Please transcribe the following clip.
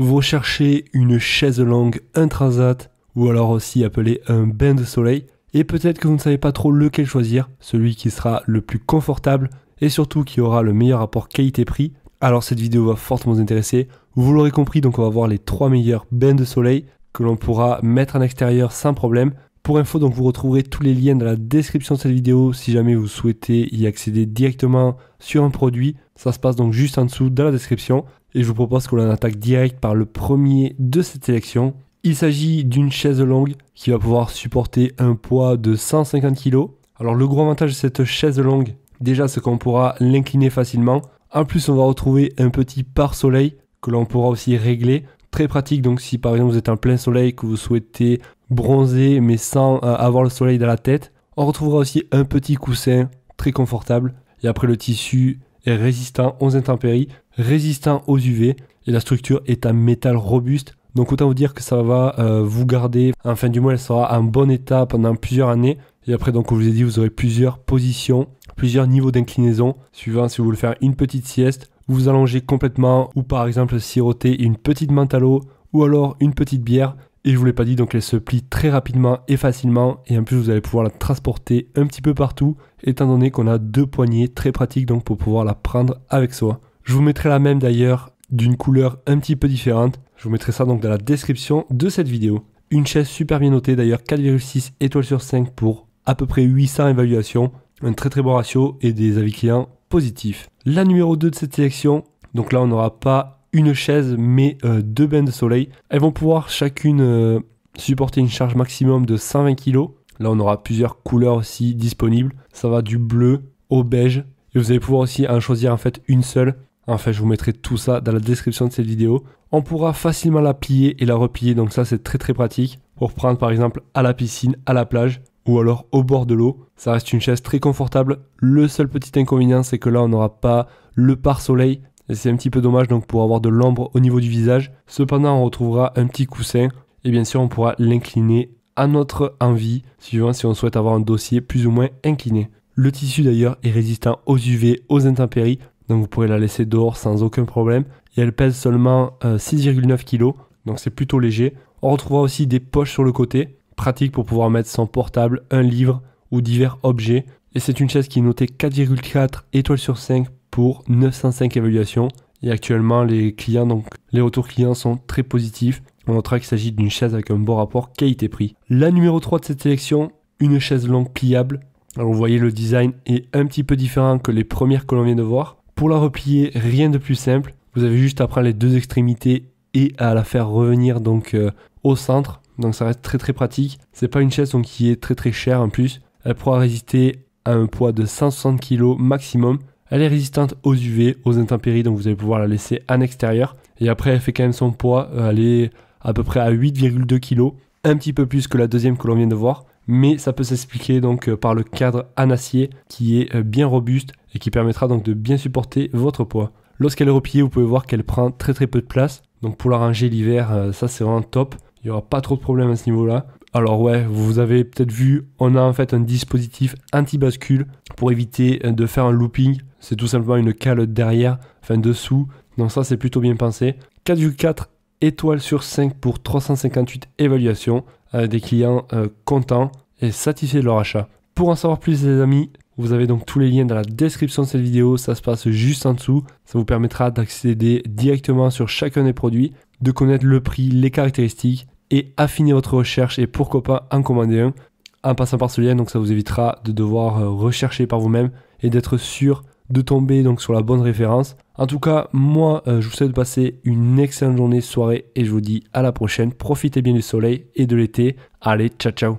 Vous recherchez une chaise longue, un ou alors aussi appelée un bain de soleil. Et peut-être que vous ne savez pas trop lequel choisir, celui qui sera le plus confortable et surtout qui aura le meilleur rapport qualité-prix. Alors cette vidéo va fortement vous intéresser. Vous l'aurez compris, donc on va voir les trois meilleurs bains de soleil que l'on pourra mettre en extérieur sans problème. Pour info, donc vous retrouverez tous les liens dans la description de cette vidéo si jamais vous souhaitez y accéder directement sur un produit. Ça se passe donc juste en dessous dans la description. Et je vous propose qu'on en attaque direct par le premier de cette sélection. Il s'agit d'une chaise longue qui va pouvoir supporter un poids de 150 kg. Alors le gros avantage de cette chaise longue, déjà c'est qu'on pourra l'incliner facilement. En plus on va retrouver un petit pare-soleil que l'on pourra aussi régler. Très pratique donc si par exemple vous êtes en plein soleil que vous souhaitez bronzer mais sans euh, avoir le soleil dans la tête. On retrouvera aussi un petit coussin très confortable. Et après le tissu est résistant aux intempéries, résistant aux UV et la structure est un métal robuste. Donc autant vous dire que ça va euh, vous garder, en fin du mois, elle sera en bon état pendant plusieurs années. Et après donc comme je vous ai dit vous aurez plusieurs positions, plusieurs niveaux d'inclinaison, suivant si vous voulez faire une petite sieste, vous vous allongez complètement ou par exemple siroter une petite menthe à l'eau ou alors une petite bière. Et je vous l'ai pas dit, donc elle se plie très rapidement et facilement. Et en plus, vous allez pouvoir la transporter un petit peu partout, étant donné qu'on a deux poignées très pratiques donc pour pouvoir la prendre avec soi. Je vous mettrai la même d'ailleurs d'une couleur un petit peu différente. Je vous mettrai ça donc dans la description de cette vidéo. Une chaise super bien notée d'ailleurs, 4,6 étoiles sur 5 pour à peu près 800 évaluations. Un très très bon ratio et des avis clients positifs. La numéro 2 de cette sélection, donc là on n'aura pas une chaise mais euh, deux bains de soleil. Elles vont pouvoir chacune euh, supporter une charge maximum de 120 kg. Là on aura plusieurs couleurs aussi disponibles. Ça va du bleu au beige. Et vous allez pouvoir aussi en choisir en fait une seule. En fait je vous mettrai tout ça dans la description de cette vidéo. On pourra facilement la plier et la replier donc ça c'est très très pratique. Pour prendre par exemple à la piscine, à la plage ou alors au bord de l'eau. Ça reste une chaise très confortable. Le seul petit inconvénient, c'est que là, on n'aura pas le pare-soleil et c'est un petit peu dommage donc pour avoir de l'ombre au niveau du visage. Cependant, on retrouvera un petit coussin et bien sûr, on pourra l'incliner à notre envie, suivant si on souhaite avoir un dossier plus ou moins incliné. Le tissu d'ailleurs est résistant aux UV, aux intempéries, donc vous pourrez la laisser dehors sans aucun problème. Et elle pèse seulement 6,9 euh, kg, donc c'est plutôt léger. On retrouvera aussi des poches sur le côté, pratique pour pouvoir mettre son portable, un livre ou divers objets. Et c'est une chaise qui est notée 4,4 étoiles sur 5 pour 905 évaluations. Et actuellement, les clients, donc les retours clients sont très positifs. On notera qu'il s'agit d'une chaise avec un bon rapport qualité-prix. La numéro 3 de cette sélection, une chaise longue pliable. Alors vous voyez, le design est un petit peu différent que les premières que l'on vient de voir. Pour la replier, rien de plus simple. Vous avez juste à prendre les deux extrémités et à la faire revenir donc euh, au centre. Donc ça reste très très pratique. C'est pas une chaise donc, qui est très très chère en plus. Elle pourra résister à un poids de 160 kg maximum elle est résistante aux UV, aux intempéries, donc vous allez pouvoir la laisser en extérieur. Et après, elle fait quand même son poids, euh, elle est à peu près à 8,2 kg, un petit peu plus que la deuxième que l'on vient de voir, mais ça peut s'expliquer donc euh, par le cadre en acier qui est euh, bien robuste et qui permettra donc de bien supporter votre poids. Lorsqu'elle est repliée, vous pouvez voir qu'elle prend très très peu de place, donc pour la ranger l'hiver, ça c'est vraiment top, il n'y aura pas trop de problèmes à ce niveau-là. Alors ouais, vous avez peut-être vu, on a en fait un dispositif anti-bascule pour éviter euh, de faire un looping. C'est tout simplement une cale derrière, enfin dessous. Donc ça, c'est plutôt bien pensé. 4,4 étoiles sur 5 pour 358 évaluations. Euh, des clients euh, contents et satisfaits de leur achat. Pour en savoir plus les amis, vous avez donc tous les liens dans la description de cette vidéo, ça se passe juste en dessous. Ça vous permettra d'accéder directement sur chacun des produits, de connaître le prix, les caractéristiques et affiner votre recherche et pourquoi pas en commander un en passant par ce lien. Donc ça vous évitera de devoir euh, rechercher par vous-même et d'être sûr de tomber donc sur la bonne référence. En tout cas, moi, euh, je vous souhaite de passer une excellente journée, soirée et je vous dis à la prochaine. Profitez bien du soleil et de l'été. Allez, ciao ciao